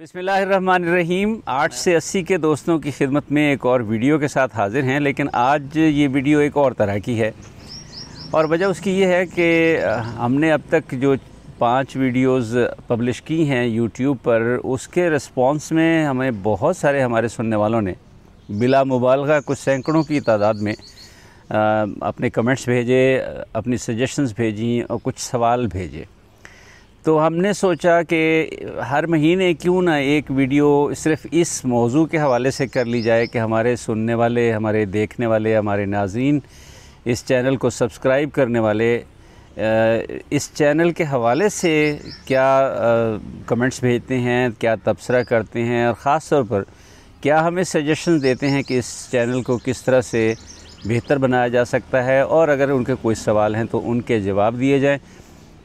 बिसमीम आठ से अस्सी के दोस्तों की खिदमत में एक और वीडियो के साथ हाज़िर हैं लेकिन आज ये वीडियो एक और तरह की है और वजह उसकी ये है कि हमने अब तक जो पांच वीडियोस पब्लिश की हैं यूट्यूब पर उसके रिस्पांस में हमें बहुत सारे हमारे सुनने वालों ने बिला मुबालगा कुछ सैकड़ों की तादाद में अपने कमेंट्स भेजे अपनी सजेशंस भेजी और कुछ सवाल भेजे तो हमने सोचा कि हर महीने क्यों ना एक वीडियो सिर्फ इस मौजू के हवाले से कर ली जाए कि हमारे सुनने वाले हमारे देखने वाले हमारे नाजीन इस चैनल को सब्सक्राइब करने वाले इस चैनल के हवाले से क्या कमेंट्स भेजते हैं क्या तबसरा करते हैं और ख़ास तौर पर क्या हमें सजेशन देते हैं कि इस चैनल को किस तरह से बेहतर बनाया जा सकता है और अगर उनके कोई सवाल हैं तो उनके जवाब दिए जाएँ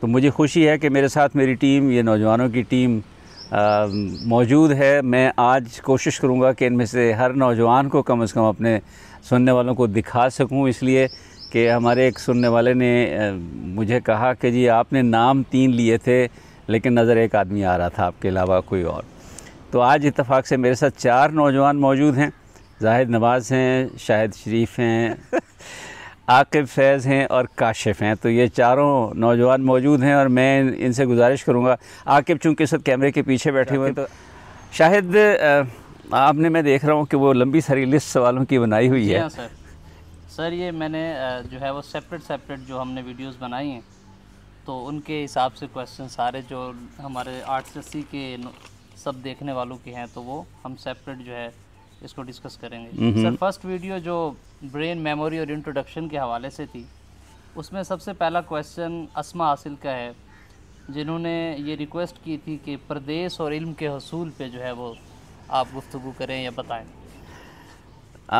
तो मुझे खुशी है कि मेरे साथ मेरी टीम ये नौजवानों की टीम मौजूद है मैं आज कोशिश करूँगा कि इनमें से हर नौजवान को कम अज़ कम अपने सुनने वालों को दिखा सकूँ इसलिए कि हमारे एक सुनने वाले ने मुझे कहा कि जी आपने नाम तीन लिए थे लेकिन नज़र एक आदमी आ रहा था आपके अलावा कोई और तो आज इतफ़ाक़ से मेरे साथ चार नौजवान मौजूद हैं जाहिद नवाज़ हैं शाहिद शरीफ हैं आकिब फैज़ हैं और काशिफ हैं तो ये चारों नौजवान मौजूद हैं और मैं इनसे गुजारिश करूँगा आकिब चूँकि इस वक्त कैमरे के पीछे बैठे हुए हैं तो शायद आपने मैं देख रहा हूँ कि वो लंबी सारी लिस्ट सवालों की बनाई हुई है हाँ सर सर ये मैंने जो है वो सेपरेट सेपरेट जो हमने वीडियोस बनाई हैं तो उनके हिसाब से क्वेश्चन सारे जो हमारे आर्ट से सी के सब देखने वालों के हैं तो वो हम सेपरेट जो है इसको डिस्कस करेंगे सर फर्स्ट वीडियो जो ब्रेन मेमोरी और इंट्रोडक्शन के हवाले से थी उसमें सबसे पहला क्वेश्चन असमा हासिल का है जिन्होंने ये रिक्वेस्ट की थी कि प्रदेश और इल्म के हसूल पे जो है वो आप गुफ्तु करें या बताएं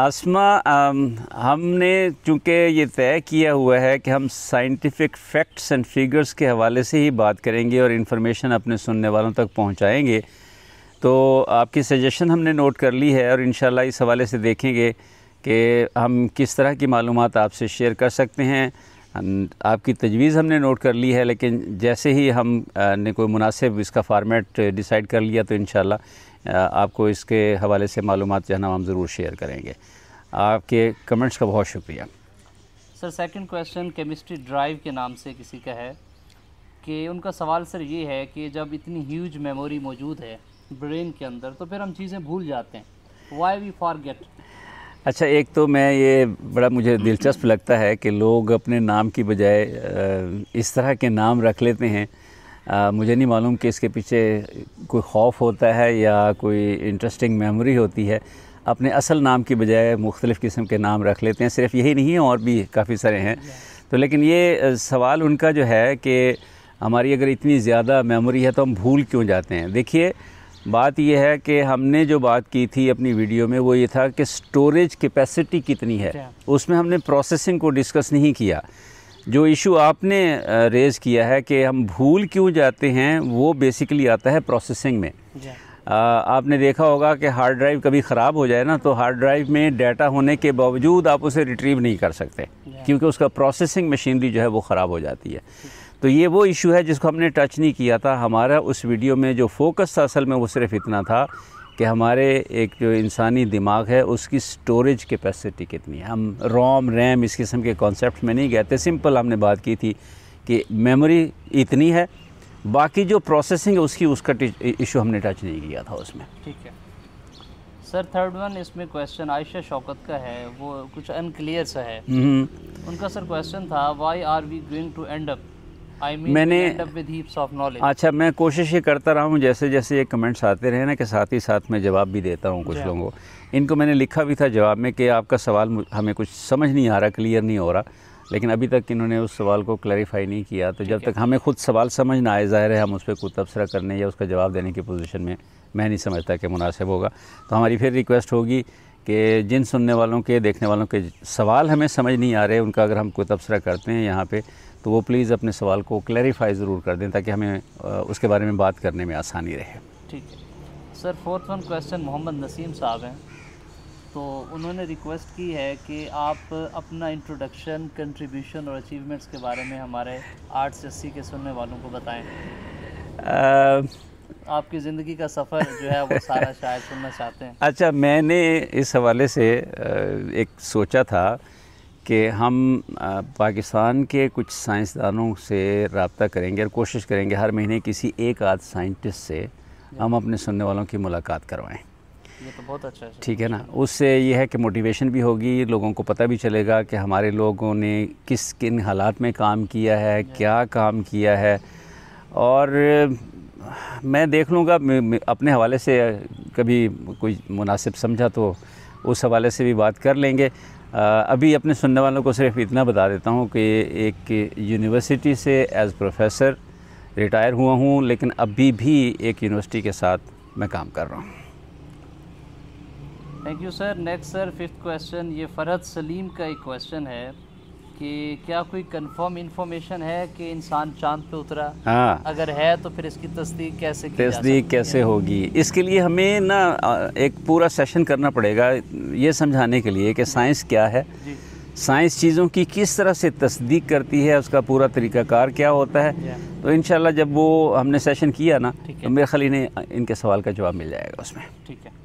आसमा हमने चूँकि ये तय किया हुआ है कि हम साइंटिफिक फैक्ट्स एंड फिगर्स के हवाले से ही बात करेंगे और इन्फॉर्मेशन अपने सुनने वालों तक पहुँचाएँगे तो आपकी सजेशन हमने नोट कर ली है और इन इस हवाले से देखेंगे कि हम किस तरह की मालूम आपसे शेयर कर सकते हैं आपकी तजवीज़ हमने नोट कर ली है लेकिन जैसे ही हम ने कोई मुनासिब इसका फार्मेट डिसाइड कर लिया तो इन आपको इसके हवाले से मालूम जो है हम ज़रूर शेयर करेंगे आपके कमेंट्स का बहुत शुक्रिया sir second question chemistry drive के नाम से किसी का है कि उनका सवाल सर ये है कि जब इतनी ह्यूज मेमोरी मौजूद है ब्रेन के अंदर तो फिर हम चीज़ें भूल जाते हैं वाई वी फॉर अच्छा एक तो मैं ये बड़ा मुझे दिलचस्प लगता है कि लोग अपने नाम की बजाय इस तरह के नाम रख लेते हैं मुझे नहीं मालूम कि इसके पीछे कोई खौफ होता है या कोई इंटरेस्टिंग मेमोरी होती है अपने असल नाम की बजाय मुख्तलिफ़ किस्म के नाम रख लेते हैं सिर्फ यही नहीं है और भी काफ़ी सारे हैं तो लेकिन ये सवाल उनका जो है कि हमारी अगर इतनी ज़्यादा मेमोरी है तो हम भूल क्यों जाते हैं देखिए बात यह है कि हमने जो बात की थी अपनी वीडियो में वो ये था कि स्टोरेज कैपेसिटी कितनी है अच्छा। उसमें हमने प्रोसेसिंग को डिस्कस नहीं किया जो इशू आपने रेज़ किया है कि हम भूल क्यों जाते हैं वो बेसिकली आता है प्रोसेसिंग में आ, आपने देखा होगा कि हार्ड ड्राइव कभी ख़राब हो जाए ना तो हार्ड ड्राइव में डाटा होने के बावजूद आप उसे रिट्रीव नहीं कर सकते क्योंकि उसका प्रोसेसिंग मशीनरी जो है वो ख़राब हो जाती है तो ये वो इशू है जिसको हमने टच नहीं किया था हमारा उस वीडियो में जो फोकस था असल में वो सिर्फ इतना था कि हमारे एक जो इंसानी दिमाग है उसकी स्टोरेज कैपेसिटी कितनी है हम रोम रैम इस किस्म के कॉन्सेप्ट में नहीं गए थे सिंपल हमने बात की थी कि मेमोरी इतनी है बाकी जो प्रोसेसिंग है उसकी उसका इशू हमने टच नहीं किया था उसमें ठीक है सर थर्ड वन इसमें क्वेश्चन आयशा शौकत का है वो कुछ अनक्लियर सा है हम्म। उनका सर क्वेश्चन था why are we going to end up I mean, मैंने अच्छा मैं कोशिश ये करता रहा हूँ जैसे जैसे ये कमेंट्स आते रहे ना कि साथ ही साथ मैं जवाब भी देता हूँ कुछ लोगों को इनको मैंने लिखा भी था जवाब में कि आपका सवाल हमें कुछ समझ नहीं आ रहा क्लियर नहीं हो रहा लेकिन अभी तक इन्होंने उस सवाल को क्लैरिफाई नहीं किया तो जब तक हमें खुद सवाल समझ ना आए ज़ाहिर है हम उस पर कोई तबसरा करने या उसका जवाब देने की पोजिशन में मैं नहीं समझता कि मुनासिब होगा तो हमारी फिर रिक्वेस्ट होगी कि जिन सुनने वालों के देखने वालों के सवाल हमें समझ नहीं आ रहे उनका अगर हम कोई तबसरा करते हैं यहाँ पर तो वो प्लीज़ अपने सवाल को क्लैरिफाई ज़रूर कर दें ताकि हमें उसके बारे में बात करने में आसानी रहे ठीक है sir fourth one question Mohammad Naseem साहब हैं तो उन्होंने रिक्वेस्ट की है कि आप अपना इंट्रोडक्शन कंट्रीब्यूशन और अचीवमेंट्स के बारे में हमारे आर्ट्स से अस्सी के सुनने वालों को बताएं आपकी ज़िंदगी का सफ़र जो है वो सारा शायद सुनना चाहते हैं अच्छा मैंने इस हवाले से एक सोचा था कि हम पाकिस्तान के कुछ साइंसदानों से रबता करेंगे और कोशिश करेंगे हर महीने किसी एक आध साइंटिस्ट से हम अपने सुनने वालों की मुलाकात करवाएं ये तो बहुत अच्छा है ठीक है ना उससे ये है कि मोटिवेशन भी होगी लोगों को पता भी चलेगा कि हमारे लोगों ने किस किन हालात में काम किया है क्या काम किया है और मैं देख लूँगा अपने हवाले से कभी कोई मुनासिब समझा तो उस हवाले से भी बात कर लेंगे अभी अपने सुनने वालों को सिर्फ इतना बता देता हूँ कि एक यूनिवर्सिटी से एज़ प्रोफेसर रिटायर हुआ हूँ लेकिन अभी भी एक यूनिवर्सिटी के साथ मैं काम कर रहा हूँ thank you sir next sir fifth question ये फ़रहत सलीम का एक क्वेश्चन है कि क्या कोई कंफर्म इन्फॉर्मेशन है कि इंसान चांद पे उतरा हाँ अगर है तो फिर इसकी तस्दीक कैसे तस्दीक कैसे होगी इसके लिए हमें ना एक पूरा सेशन करना पड़ेगा ये समझाने के लिए कि साइंस क्या है साइंस चीज़ों की किस तरह से तस्दीक करती है उसका पूरा तरीकाकार क्या होता है तो इन जब वो हमने सेशन किया ना तो मेरे खाली ने इनके सवाल का जवाब मिल जाएगा उसमें ठीक है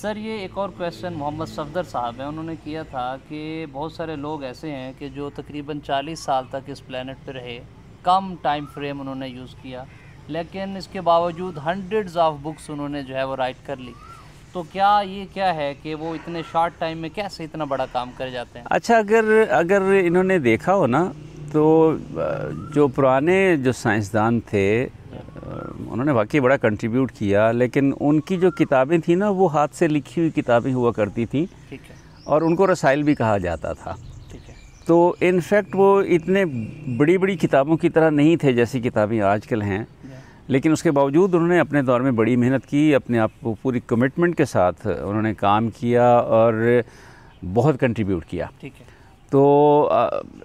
सर ये एक और क्वेश्चन मोहम्मद सफदर साहब हैं उन्होंने किया था कि बहुत सारे लोग ऐसे हैं कि जो तकरीबन 40 साल तक इस प्लानट पर रहे कम टाइम फ्रेम उन्होंने यूज़ किया लेकिन इसके बावजूद हंड्रेड्स ऑफ बुक्स उन्होंने जो है वो राइट कर ली तो क्या ये क्या है कि वो इतने शॉर्ट टाइम में कैसे इतना बड़ा काम कर जाते हैं अच्छा अगर अगर इन्होंने देखा हो ना तो जो पुराने जो साइंसदान थे उन्होंने वाकई बड़ा कंट्रीब्यूट किया लेकिन उनकी जो किताबें थी ना वो हाथ से लिखी हुई किताबें हुआ करती थी और उनको रसायल भी कहा जाता था तो इनफैक्ट वो इतने बड़ी बड़ी किताबों की तरह नहीं थे जैसी किताबें आजकल हैं लेकिन उसके बावजूद उन्होंने अपने दौर में बड़ी मेहनत की अपने आप को पूरी कमिटमेंट के साथ उन्होंने काम किया और बहुत कंट्रीब्यूट किया ठीक है तो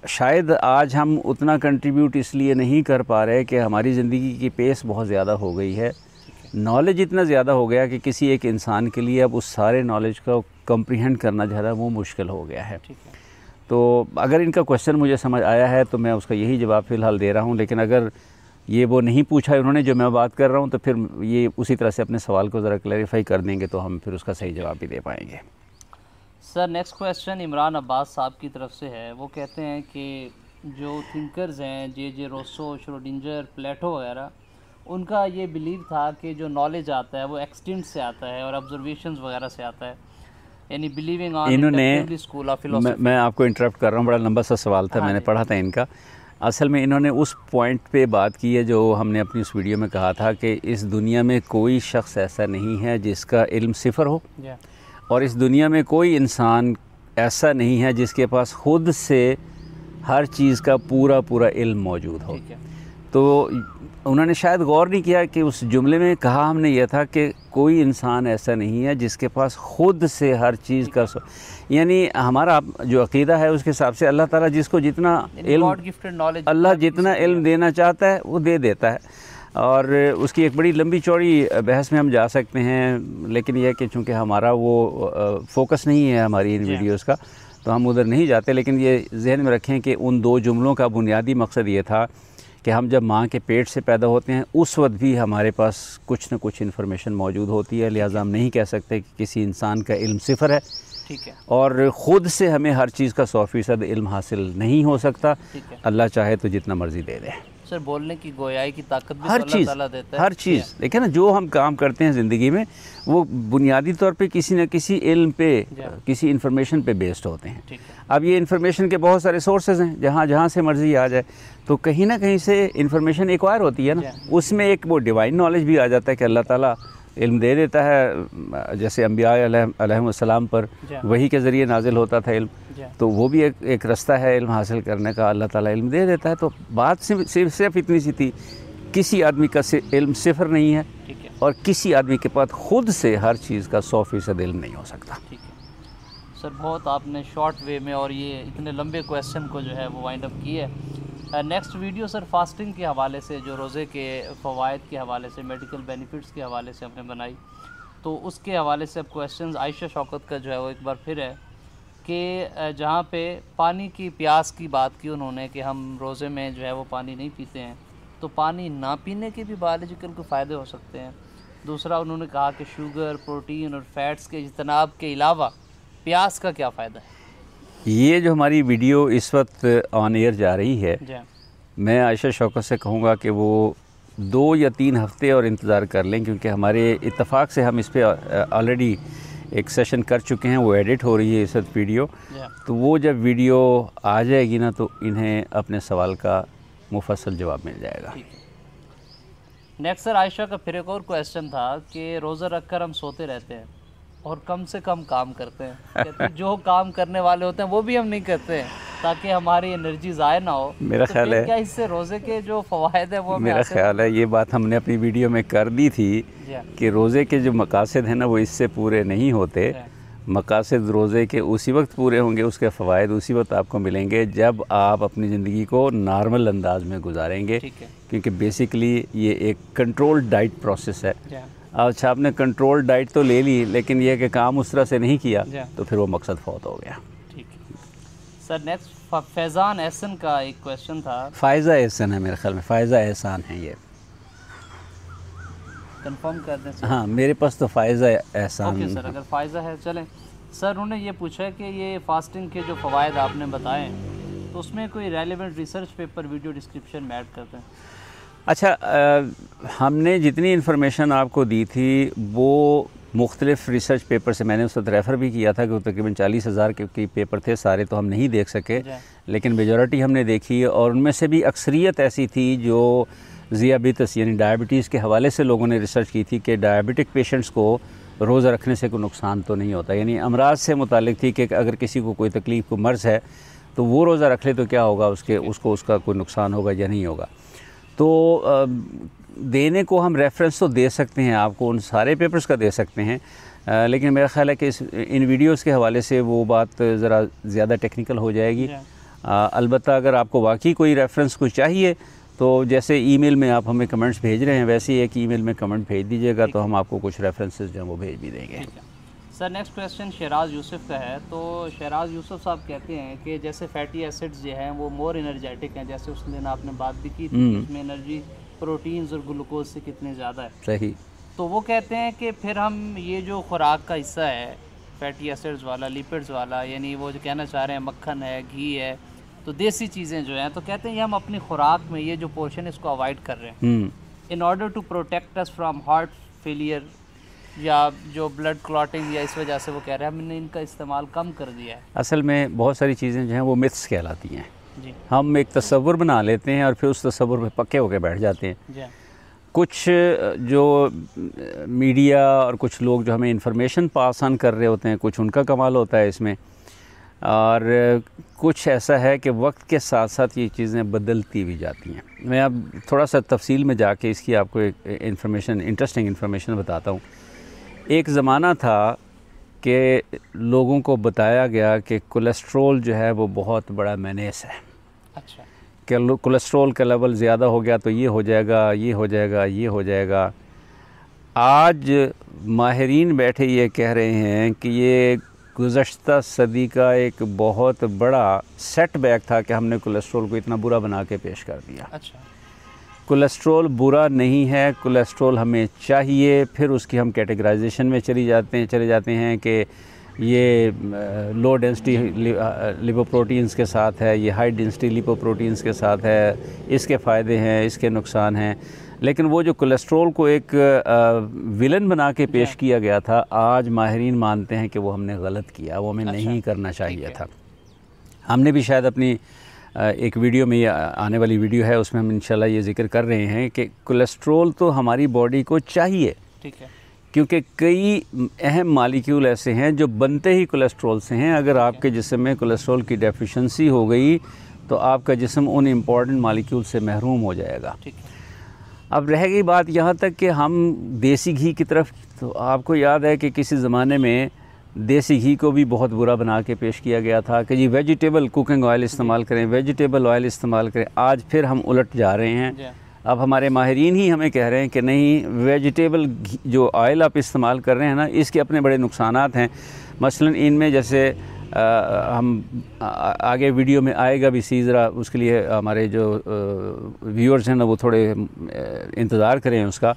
शायद आज हम उतना कंट्रीब्यूट इसलिए नहीं कर पा रहे कि हमारी ज़िंदगी की पेस बहुत ज़्यादा हो गई है नॉलेज इतना ज़्यादा हो गया कि किसी एक इंसान के लिए अब उस सारे नॉलेज को कम्प्रीहेंड करना ज़्यादा वो मुश्किल हो गया है तो अगर इनका क्वेश्चन मुझे समझ आया है तो मैं उसका यही जवाब फ़िलहाल दे रहा हूँ लेकिन अगर ये वो नहीं पूछा है उन्होंने जो मैं बात कर रहा हूँ तो फिर ये उसी तरह से अपने सवाल को ज़रा क्लैरिफाई कर देंगे तो हम फिर उसका सही जवाब भी दे पाएंगे sir next question Imran Abbas साहब की तरफ से है वो कहते हैं कि जो थिंकर्स हैं जे जे रोसो श्रोडिंजर प्लेटो वगैरह उनका ये बिलीव था कि जो नॉलेज आता है वो एक्सटेंट से आता है और ऑब्जर्वेशन वगैरह से आता है यानी बिलीविंग इन्होंने स्कूल ऑफ मैं, मैं आपको इंटरप्ट कर रहा हूँ बड़ा लंबा सा सवाल था हाँ मैंने पढ़ा था इनका असल में इन्होंने उस पॉइंट पे बात की है जो हमने अपनी उस वीडियो में कहा था कि इस दुनिया में कोई शख्स ऐसा नहीं है जिसका इल्म सिफर हो yeah. और इस दुनिया में कोई इंसान ऐसा नहीं है जिसके पास खुद से हर चीज़ का पूरा पूरा इल्म मौजूद हो तो उन्होंने शायद गौर नहीं किया कि उस जुमले में कहा हमने यह था कि कोई इंसान ऐसा नहीं है जिसके पास खुद से हर चीज़ का यानी हमारा जो अकीदा है उसके हिसाब से अल्लाह ताला जिसको जितना इल्म अल्लाह जितना इल्म देना चाहता है वो दे देता है और उसकी एक बड़ी लंबी चौड़ी बहस में हम जा सकते हैं लेकिन यह कि चूँकि हमारा वो फोकस नहीं है हमारी इन वीडियोस का तो हम उधर नहीं जाते लेकिन ये जहन में रखें कि उन दो जुमलों का बुनियादी मकसद ये था कि हम जब माँ के पेट से पैदा होते हैं उस वक्त भी हमारे पास कुछ न कुछ इन्फॉर्मेशन मौजूद होती है लिहाजा हम नहीं कह सकते कि किसी इंसान का इल्म सिफर है ठीक है और ख़ुद से हमें हर चीज़ का सौ फ़ीसद इल्म हासिल नहीं हो सकता अल्लाह चाहे तो जितना मर्ज़ी दे दें सर बोलने की गोयाई की ताकत भी तो हर चीज़ देता है हर चीज़ देखे ना जो हम काम करते हैं ज़िंदगी में वो बुनियादी तौर पे किसी न किसी इल्म पे किसी इंफॉर्मेशन पे बेस्ड होते हैं अब ये इंफॉर्मेशन के बहुत सारे सोर्सेज हैं जहाँ जहाँ से मर्ज़ी आ जाए तो कहीं ना कहीं से इंफॉर्मेशन एक्वायर होती है ना उसमें एक वो डिवाइन नॉलेज भी आ जाता है कि अल्लाह ताली इल्म दे देता है जैसे अम्बिया पर हाँ। वही के ज़रिए नाजिल होता था इल्म हाँ। तो वो भी एक एक रास्ता है इल्म हासिल करने का अल्लाह ताला इल्म दे देता है तो बात सिर्फ सिर्फ इतनी सी थी किसी आदमी का से इल्म सिफर नहीं है और किसी आदमी के पास ख़ुद से हर चीज़ का सौ फ़ीसद इल्म नहीं हो सकता ठीक है सर बहुत आपने शॉर्ट वे में और ये इतने लंबे क्वेश्चन को जो है वो वाइंड अप किया है नेक्स्ट वीडियो सर फास्टिंग के हवाले से जो रोज़े के फ़वाद के हवाले से मेडिकल बेनिफिट्स के हवाले से हमने बनाई तो उसके हवाले से अब क्वेश्चन आयशा शौकत का जो है वो एक बार फिर है कि uh, जहाँ पे पानी की प्यास की बात की उन्होंने कि हम रोज़े में जो है वो पानी नहीं पीते हैं तो पानी ना पीने के भी बायोलॉजिकल को फ़ायदे हो सकते हैं दूसरा उन्होंने कहा कि शुगर प्रोटीन और फैट्स के इजतनाब के अलावा प्यास का क्या फ़ायदा है ये जो हमारी वीडियो इस वक्त ऑन एयर जा रही है हाँ। मैं आयशा शौकत से कहूँगा कि वो दो या तीन हफ्ते और इंतज़ार कर लें क्योंकि हमारे इतफ़ाक़ से हम इस पर ऑलरेडी एक सेशन कर चुके हैं वो एडिट हो रही है इस वक्त वीडियो हाँ। तो वो जब वीडियो आ जाएगी ना तो इन्हें अपने सवाल का मुफसल जवाब मिल जाएगा नेक्स्ट सर आयशा का फिर एक और क्वेश्चन था कि रोज़ा रख कर हम सोते रहते हैं और कम से कम काम करते हैं कहते जो काम करने वाले होते हैं वो भी हम नहीं करते ताकि हमारी एनर्जी ज़ाय ना हो मेरा तो ख्याल है क्या इससे रोज़े के जो फ़वाद है वो मेरा ख्याल है ये बात हमने अपनी वीडियो में कर दी थी हाँ। कि रोज़े के जो मकासद हैं ना वो इससे पूरे नहीं होते हाँ। मकासद रोज़े के उसी वक्त पूरे होंगे उसके फ़वाद उसी वक्त आपको मिलेंगे जब आप अपनी ज़िंदगी को नॉर्मल अंदाज में गुजारेंगे क्योंकि बेसिकली ये एक कंट्रोल डाइट प्रोसेस है अच्छा आपने कंट्रोल डाइट तो ले ली लेकिन यह कि काम उस तरह से नहीं किया हाँ। तो फिर वो मकसद फौत हो गया ठीक सर नेक्स्ट फैज़ान एहसन का एक क्वेश्चन था फ़ायज़ा एहसन है मेरे ख्याल में फ़ायज़ा एहसान है ये कंफर्म कर दें हाँ मेरे पास तो फ़ायज़ा एहसान ओके सर अगर फ़ायज़ा है चलें सर उन्होंने ये पूछा कि ये फास्टिंग के जो फ़वाद आपने बताए तो उसमें कोई relevant research paper video description में ऐड करते हैं अच्छा आ, हमने जितनी इन्फॉर्मेशन आपको दी थी वो मुख्तलिफ रिसर्च पेपर से मैंने उस वक्त रेफ़र भी किया था कि तकरीबन चालीस हज़ार के पेपर थे सारे तो हम नहीं देख सके लेकिन मेजॉरिटी हमने देखी और उनमें से भी अक्सरियत ऐसी थी जो ज़ियाबीतस यानी डायबिटीज़ के हवाले से लोगों ने रिसर्च की थी कि डायबिटिक पेशेंट्स को रोज़ा रखने से कोई नुकसान तो नहीं होता यानी अमराज से मुतल थी कि अगर किसी को कोई तकलीफ़ को मर्ज़ है तो वो रोज़ा रख ले तो क्या होगा उसके उसको उसका कोई नुकसान होगा या नहीं होगा तो देने को हम रेफरेंस तो दे सकते हैं आपको उन सारे पेपर्स का दे सकते हैं लेकिन मेरा ख्याल है कि इस इन वीडियोस के हवाले से वो बात ज़रा ज़्यादा टेक्निकल हो जाएगी अलबत् अगर आपको वाकई कोई रेफरेंस कुछ चाहिए तो जैसे ईमेल में आप हमें कमेंट्स भेज रहे हैं वैसे ही एक ईमेल में कमेंट भेज दीजिएगा तो हम आपको कुछ रेफरेंसेस जो हैं वो भेज भी देंगे sir next question Shehraz Yousuf का है तो शहराज यूसुफ साहब कहते हैं कि जैसे फैटी एसिड्स जो हैं वो मोर इनर्जेटिक हैं जैसे उस दिन आपने बात भी की थी हम्म। उसमें एनर्जी प्रोटीन्स और ग्लूकोज से कितने ज़्यादा है सही तो वो कहते हैं कि फिर हम ये जो खुराक का हिस्सा है फैटी एसिड्स वाला लिपिड्स वाला यानी वो जो कहना चाह रहे हैं मक्खन है घी है तो देसी चीज़ें जो हैं तो कहते हैं ये हम अपनी खुराक में ये जो पोर्शन है इसको अवॉइड कर रहे हैं in order to protect us from heart failure या जो ब्लड क्लॉटिंग या इस वजह से वो कह रहे हैं हमने इनका इस्तेमाल कम कर दिया है असल में बहुत सारी चीज़ें जो हैं वो मिथ्स कहलाती हैं हम एक तस्वुर बना लेते हैं और फिर उस तस्वुर में पक्के होकर बैठ जाते हैं कुछ जो मीडिया और कुछ लोग जो हमें इंफॉर्मेशन पास ऑन कर रहे होते हैं कुछ उनका कमाल होता है इसमें और कुछ ऐसा है कि वक्त के साथ साथ ये चीज़ें बदलती भी जाती हैं मैं अब थोड़ा सा तफसील में जाके इसकी आपको एक इन्फॉर्मेशन इंटरेस्टिंग इन्फॉर्मेशन बताता हूँ एक ज़माना था कि लोगों को बताया गया कि कोलेस्ट्रोल जो है वो बहुत बड़ा मैनेस है अच्छा कि का लेवल ज़्यादा हो गया तो ये हो जाएगा ये हो जाएगा ये हो जाएगा आज माहरीन बैठे ये कह रहे हैं कि ये गुज्त सदी का एक बहुत बड़ा सेटबैक था कि हमने कोलेस्ट्रोल को इतना बुरा बना के पेश कर दिया अच्छा कोलेस्ट्रोल बुरा नहीं है कोलेस्ट्रोल हमें चाहिए फिर उसकी हम कैटेगराइजेशन में चली जाते हैं चले जाते हैं कि ये लो डेंसिटी लिपोप्रोटीन्स के साथ है ये हाई डेंसिटी लिपोप्रोटीन्स के साथ है इसके फ़ायदे हैं इसके नुकसान हैं लेकिन वो जो कोलेस्ट्रोल को एक विलन बना के पेश किया गया था आज माहरीन मानते हैं कि वो हमने गलत किया वो हमें अच्छा, नहीं करना चाहिए था हमने भी शायद अपनी एक वीडियो में आने वाली वीडियो है उसमें हम इंशाल्लाह ये जिक्र कर रहे हैं कि कोलेस्ट्रोल तो हमारी बॉडी को चाहिए ठीक है क्योंकि कई अहम मालिक्यूल ऐसे हैं जो बनते ही कोलेस्ट्रोल से हैं अगर आपके जिसम में कोलेस्ट्रोल की डेफिशिएंसी हो गई तो आपका जिसम उन इम्पॉर्टेंट मालिक्यूल से महरूम हो जाएगा अब रह गई बात यहाँ तक कि हम देसी घी की तरफ तो आपको याद है कि किसी ज़माने में देसी घी को भी बहुत बुरा बना के पेश किया गया था कि जी वेजिटेबल कुकिंग ऑयल इस्तेमाल करें वेजिटेबल ऑयल इस्तेमाल करें आज फिर हम उलट जा रहे हैं अब हमारे माहरीन ही हमें कह रहे हैं कि नहीं वेजिटेबल जो ऑयल आप इस्तेमाल कर रहे हैं ना इसके अपने बड़े नुकसान हैं मसलन इनमें जैसे आ, हम आ, आगे वीडियो में आएगा भी सीज़रा उसके लिए हमारे जो व्यूअर्स हैं ना वो थोड़े इंतज़ार करें उसका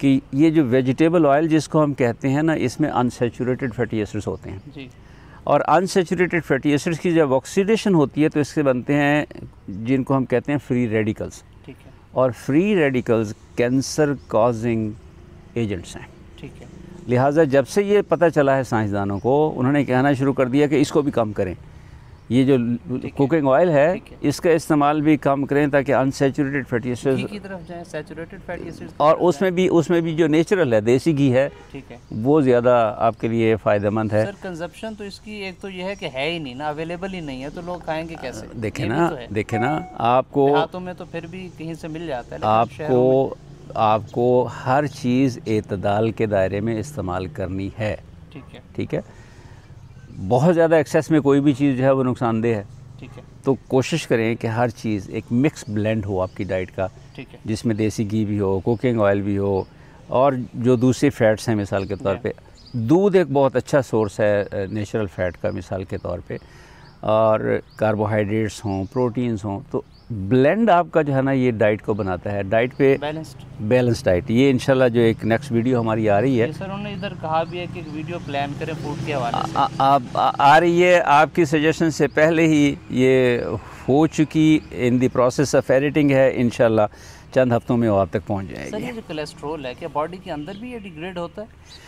कि ये जो वेजिटेबल ऑयल जिसको हम कहते हैं ना इसमें अनसेचूरेटेड फैटी एसिड्स होते हैं जी। और अनसेचूरेटेड फैटी एसिड्स की जब ऑक्सीडेशन होती है तो इससे बनते हैं जिनको हम कहते हैं फ्री रेडिकल्स ठीक है। और free radicals cancer causing agents हैं ठीक है लिहाजा जब से ये पता चला है साइंसदानों को उन्होंने कहना शुरू कर दिया कि इसको भी कम करें ये जो कुकिंग ऑयल है, है इसका इस्तेमाल भी कम करें ताकि अनसेचुरेटेड फैटी एसिड की तरफ सैचुरेटेड फैटी एसिड और उसमें भी उसमें भी जो नेचुरल है देसी घी है ठीक है वो ज़्यादा आपके लिए फ़ायदेमंद है सर कंजप्शन तो इसकी एक तो ये है कि है ही नहीं ना अवेलेबल ही नहीं है तो लोग खाएंगे कैसे देखे ना तो देखे ना आपको हाथों में तो फिर भी कहीं से मिल जाता है आपको आपको हर चीज़ अतदाल के दायरे में इस्तेमाल करनी है ठीक है ठीक है बहुत ज़्यादा एक्सेस में कोई भी चीज़ जो है वो नुकसानदेह है ठीक है तो कोशिश करें कि हर चीज़ एक मिक्स ब्लेंड हो आपकी डाइट का ठीक है जिसमें देसी घी भी हो कुकिंग ऑयल भी हो और जो दूसरे फैट्स हैं मिसाल के तौर पे दूध एक बहुत अच्छा सोर्स है नेचुरल फैट का मिसाल के तौर पे और कार्बोहाइड्रेट्स हों प्रोटीन्स हों तो ब्लेंड आपका जो है ना ये डाइट को बनाता है डाइट पे बैलेंस्ड बैलेंस्ड डाइट ये इंशाल्लाह जो एक नेक्स्ट वीडियो हमारी आ रही है सर उन्होंने इधर कहा भी है कि एक वीडियो प्लान करें फूड के हवाले आ, आ, आ, आ रही है आपकी सजेशन से पहले ही ये हो चुकी in the process of editing है इन चंद हफ्तों में वो आप तक पहुँच जाएगी कोलेस्ट्रोल है क्या बॉडी के अंदर भी ये डिग्रेड होता है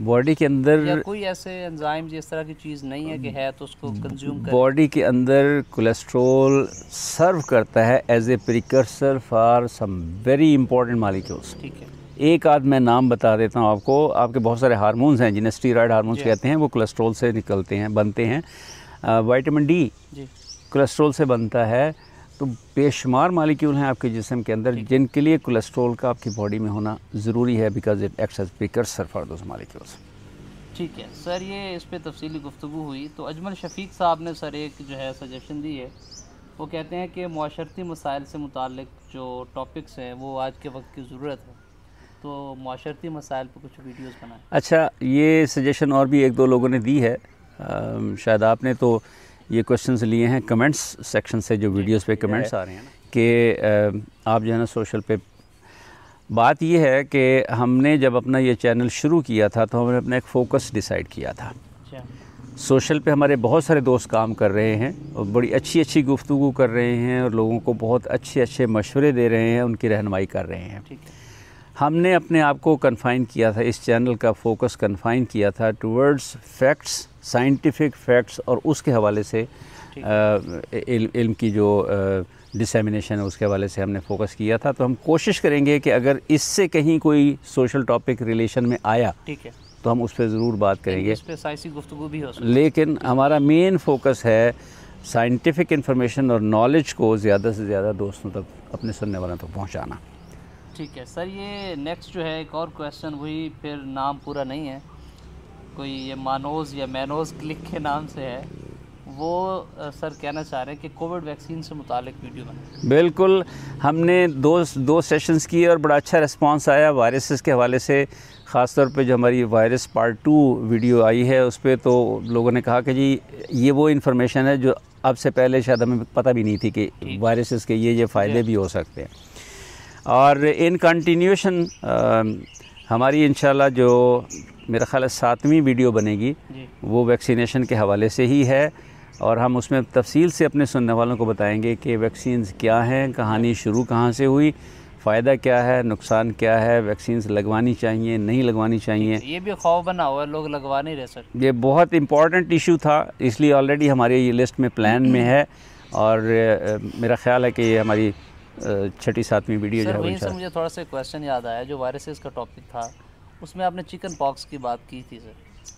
बॉडी के अंदर कोई ऐसे एंजाइम जिस तरह की चीज़ नहीं है कि है तो उसको कंज्यूम बॉडी के अंदर कोलेस्ट्रोल सर्व करता है as a precursor for some very important molecules ठीक है एक आध मैं नाम बता देता हूँ आपको आपके बहुत सारे हार्मोन्स हैं जिन्हें स्टीराइड हारमोन्स कहते हैं वो कोलेस्ट्रोल से निकलते हैं बनते हैं वाइटामिन डी कोलेस्ट्रोल से बनता है तो बेशुमार मालिक्यूल हैं आपके जिसम के अंदर जिनके लिए कोलेस्ट्रोल का आपकी बॉडी में होना ज़रूरी है because it act as precursor for those molecules ठीक है सर ये इस पर तफसली गुफ्तु हुई तो अजमल शफीक साहब ने सर एक जो है सजेशन दी है वो कहते हैं कि माशरती मसाइल से मुतल जो टॉपिक्स हैं वो आज के वक्त की ज़रूरत है तो माशरती मसाइल पर कुछ वीडियोज़ बनाए अच्छा ये सजेशन और भी एक दो लोगों ने दी है आ, शायद आपने तो ये क्वेश्चंस लिए हैं कमेंट्स सेक्शन से जो वीडियोस पे कमेंट्स आ रहे हैं कि आप जो है ना सोशल पे बात यह है कि हमने जब अपना ये चैनल शुरू किया था तो हमने अपना एक फ़ोकस डिसाइड किया था सोशल अच्छा। पे हमारे बहुत सारे दोस्त काम कर रहे हैं और बड़ी अच्छी अच्छी गुफ्तु कर रहे हैं और लोगों को बहुत अच्छे अच्छे मशवरे दे रहे हैं उनकी रहनमाई कर रहे हैं हमने अपने आप को कन्फाइन किया था इस चैनल का फोकस कन्फाइन किया था टूवर्ड्स फैक्ट्स साइंटिफिक फैक्ट्स और उसके हवाले से इल, इल्म की जो डिसमिनेशन है उसके हवाले से हमने फोकस किया था तो हम कोशिश करेंगे कि अगर इससे कहीं कोई सोशल टॉपिक रिलेशन में आया ठीक है तो हम उस पर ज़रूर बात करेंगे गुफ्तु भी हो लेकिन हमारा मेन फोकस है साइंटिफिक इन्फॉर्मेशन और नॉलेज को ज़्यादा से ज़्यादा दोस्तों तक अपने सुनने वालों तक पहुँचाना ठीक है सर ये नेक्स्ट जो है एक और क्वेश्चन वही फिर नाम पूरा नहीं है कोई ये मानोज या मैनोज क्लिक के नाम से है वो सर कहना चाह रहे हैं कि कोविड वैक्सीन से मुतालिक वीडियो बनाए बिल्कुल हमने दो दो सेशंस किए और बड़ा अच्छा रिस्पांस आया वायरसेस के हवाले से ख़ासतौर पे जो हमारी वायरस पार्ट टू वीडियो आई है उस पर तो लोगों ने कहा कि जी ये वो इन्फॉर्मेशन है जो अब से पहले शायद हमें पता भी नहीं थी कि वायरसेस के ये ये फ़ायदे भी हो सकते हैं और इन कंटिन्यूशन हमारी इन जो मेरा ख्याल है सातवीं वीडियो बनेगी वो वैक्सीनेशन के हवाले से ही है और हम उसमें तफसील से अपने सुनने वालों को बताएंगे कि वैक्सीन क्या हैं कहानी शुरू कहाँ से हुई फ़ायदा क्या है नुकसान क्या है वैक्सीन लगवानी चाहिए नहीं लगवानी चाहिए ये भी खौफ बना हुआ है लोग लगवा नहीं रहे सर ये बहुत इंपॉर्टेंट इशू था इसलिए ऑलरेडी हमारे ये लिस्ट में प्लान में है और मेरा ख्याल है कि ये हमारी छठी सातवीं वीडियो जो है मुझे थोड़ा सा क्वेश्चन याद आया जो वायरसेस का टॉपिक था उसमें आपने चिकन पॉक्स की बात की थी सर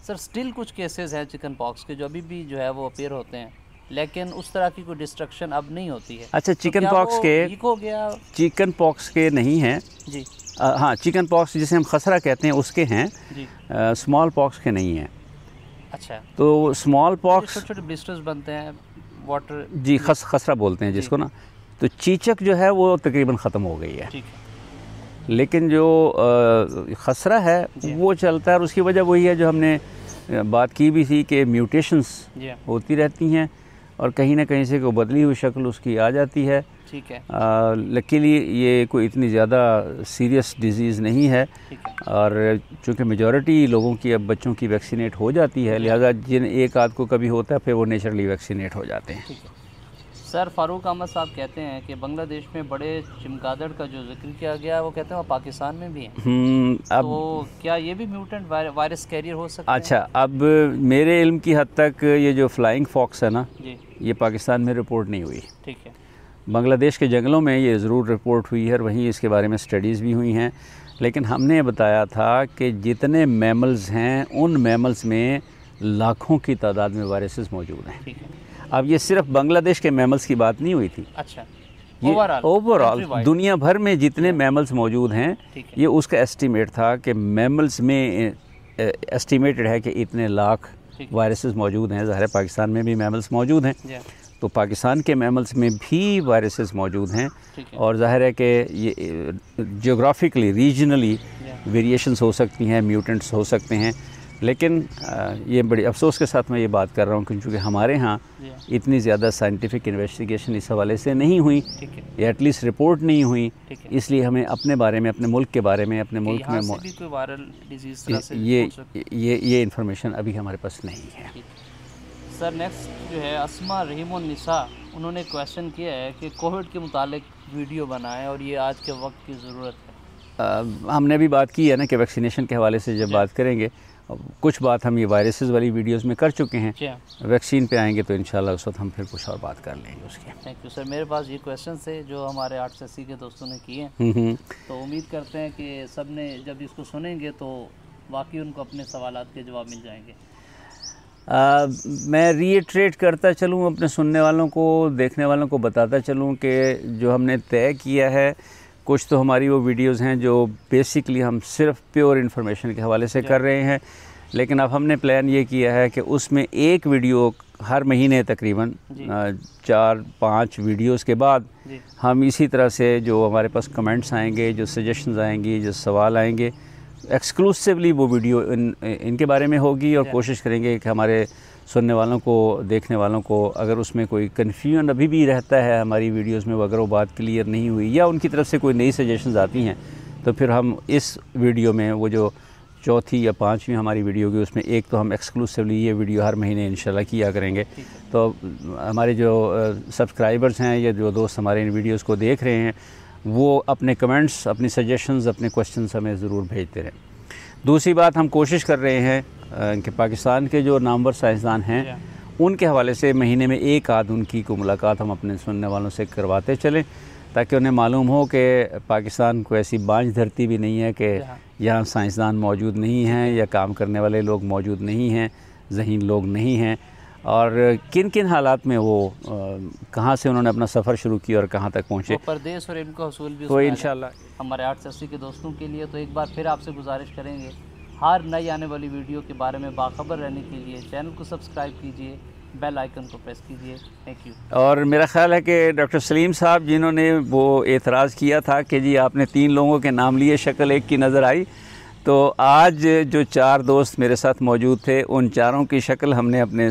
सर स्टिल कुछ केसेस हैं चिकन पॉक्स के जो अभी भी जो है वो अपेयर होते हैं लेकिन उस तरह की कोई डिस्ट्रक्शन अब नहीं होती है अच्छा तो चिकन पॉक्स के हो गया चिकन पॉक्स के नहीं हैं जी आ, हाँ चिकन पॉक्स जिसे हम खसरा कहते हैं उसके हैं स्मॉल पॉक्स के नहीं हैं अच्छा तो स्मॉल पॉक्स छोटे छोटे ब्लिस्टर्स बनते हैं वाटर जी खस खसरा बोलते हैं जिसको ना तो चीचक जो है वो तकरीबन ख़त्म हो गई है ठीक है लेकिन जो खसरा है वो चलता है और उसकी वजह वही है जो हमने बात की भी थी कि म्यूटेशंस होती रहती हैं और कहीं ना कहीं से कोई बदली हुई शक्ल उसकी आ जाती है ठीक है लकीली ये कोई इतनी ज़्यादा सीरियस डिजीज़ नहीं है और चूँकि मेजॉरिटी लोगों की अब बच्चों की वैक्सीनेट हो जाती है लिहाजा जिन एक आध को कभी होता है फिर वो नेचुरली वैक्सीनेट हो जाते हैं सर फारूक अहमद साहब कहते हैं कि बांग्लादेश में बड़े चमगादड़ का जो जिक्र किया गया वो कहते हैं वो पाकिस्तान में भी हैं हम्म, अब तो क्या ये भी म्यूटेंट वायरस कैरियर हो सकता अच्छा अब मेरे इल्म की हद तक ये जो फ्लाइंग फॉक्स है ना ये पाकिस्तान में रिपोर्ट नहीं हुई ठीक है बांग्लादेश के जंगलों में ये ज़रूर रिपोर्ट हुई है और वहीं इसके बारे में स्टडीज़ भी हुई हैं लेकिन हमने बताया था कि जितने मेमल्स हैं उन मेमल्स में लाखों की तादाद में वायरसेस मौजूद हैं अब ये सिर्फ बांग्लादेश के मैमल्स की बात नहीं हुई थी अच्छा ओवरऑल दुनिया भर में जितने मैमल्स मौजूद हैं ये उसका एस्टीमेट था कि मैमल्स में एस्टीमेटेड है कि इतने लाख वायरसेस मौजूद हैं ज़ाहिर पाकिस्तान में भी मैमल्स मौजूद हैं तो पाकिस्तान के मैमल्स में भी वायरसेस मौजूद हैं और जाहिर है कि ये जोग्राफिकली रीजनली वेरिएशंस हो सकती हैं म्यूटेंट्स हो सकते हैं लेकिन ये बड़ी अफसोस के साथ मैं ये बात कर रहा हूँ क्योंकि हमारे यहाँ इतनी ज़्यादा साइंटिफिक इन्वेस्टिगेशन इस हवाले से नहीं हुई या एटलीस्ट रिपोर्ट नहीं हुई इसलिए हमें अपने बारे में अपने मुल्क के बारे में अपने मुल्क में डिजीज़ ये ये ये इन्फॉर्मेशन अभी हमारे पास नहीं है सर नेक्स्ट जो है असमा रहीमसा उन्होंने क्वेश्चन किया है कि कोविड के मुतालिक वीडियो बनाएँ और ये आज के वक्त की ज़रूरत है हमने भी बात की है ना कि वैक्सीनेशन के हवाले से जब बात करेंगे कुछ बात हम ये वायरसेस वाली वीडियोस में कर चुके हैं वैक्सीन हाँ। पे आएंगे तो इन उस वक्त हम फिर कुछ और बात कर लेंगे उसके थैंक यू सर मेरे पास ये क्वेश्चन थे जो हमारे आठ से अस्सी के दोस्तों ने किए हैं हम्म, हम्म। तो उम्मीद करते हैं कि सब ने जब इसको सुनेंगे तो वाकई उनको अपने सवाल के जवाब मिल जाएंगे आ, मैं रीट्रेट करता चलूँ अपने सुनने वालों को देखने वालों को बताता चलूँ कि जो हमने तय किया है कुछ तो हमारी वो वीडियोस हैं जो बेसिकली हम सिर्फ प्योर इन्फॉर्मेशन के हवाले से कर रहे हैं लेकिन अब हमने प्लान ये किया है कि उसमें एक वीडियो हर महीने तकरीबन चार पाँच वीडियोस के बाद हम इसी तरह से जो हमारे पास कमेंट्स आएंगे जो सजेशंस आएंगे जो सवाल आएंगे एक्सक्लूसिवली वो वीडियो इन इनके बारे में होगी और कोशिश करेंगे कि हमारे सुनने वालों को देखने वालों को अगर उसमें कोई कन्फ्यूजन अभी भी रहता है हमारी वीडियोज़ में अगर वो बात क्लियर नहीं हुई या उनकी तरफ से कोई नई सजेशन आती हैं तो फिर हम इस वीडियो में वो जो चौथी या पांचवी हमारी वीडियो की उसमें एक तो हम एक्सक्लूसिवली ये वीडियो हर महीने इंशाल्लाह किया करेंगे तो हमारे जो सब्सक्राइबर्स हैं या जो दोस्त हमारे इन वीडियोस को देख रहे हैं वो अपने कमेंट्स अपनी सजेशंस अपने क्वेश्चंस हमें ज़रूर भेजते रहें दूसरी बात हम कोशिश कर रहे हैं कि पाकिस्तान के जो नामवर साइंसदान हैं उनके हवाले से महीने में एक आध उनकी को मुलाकात हम अपने सुनने वालों से करवाते चलें ताकि उन्हें मालूम हो कि पाकिस्तान को ऐसी बांझ धरती भी नहीं है कि यहाँ साइंसदान मौजूद नहीं हैं या काम करने वाले लोग मौजूद नहीं हैं जहन लोग नहीं हैं और किन किन हालात में वो कहाँ से उन्होंने अपना सफ़र शुरू किया और कहाँ तक पहुँचे परदेश और इनका हसूल भी तो इन हमारे आठ सस्सी के दोस्तों के लिए तो एक बार फिर आपसे गुजारिश करेंगे हर नई आने वाली वीडियो के बारे में बाखबर रहने के लिए चैनल को सब्सक्राइब कीजिए बेल आइकन को प्रेस कीजिए थैंक यू और मेरा ख्याल है कि डॉक्टर सलीम साहब जिन्होंने वो एतराज़ किया था कि जी आपने तीन लोगों के नाम लिए शक्ल एक की नज़र आई तो आज जो चार दोस्त मेरे साथ मौजूद थे उन चारों की शक्ल हमने अपने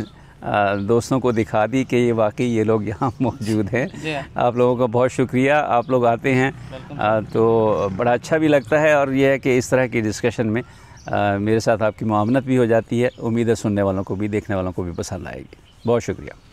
दोस्तों को दिखा दी कि ये वाकई ये लोग यहाँ मौजूद हैं हाँ। आप लोगों का बहुत शुक्रिया आप लोग आते हैं तो बड़ा अच्छा भी लगता है और यह है कि इस तरह की डिस्कशन में मेरे साथ आपकी मामनत भी हो जाती है उम्मीद है सुनने वालों को भी देखने वालों को भी पसंद आएगी बहुत शुक्रिया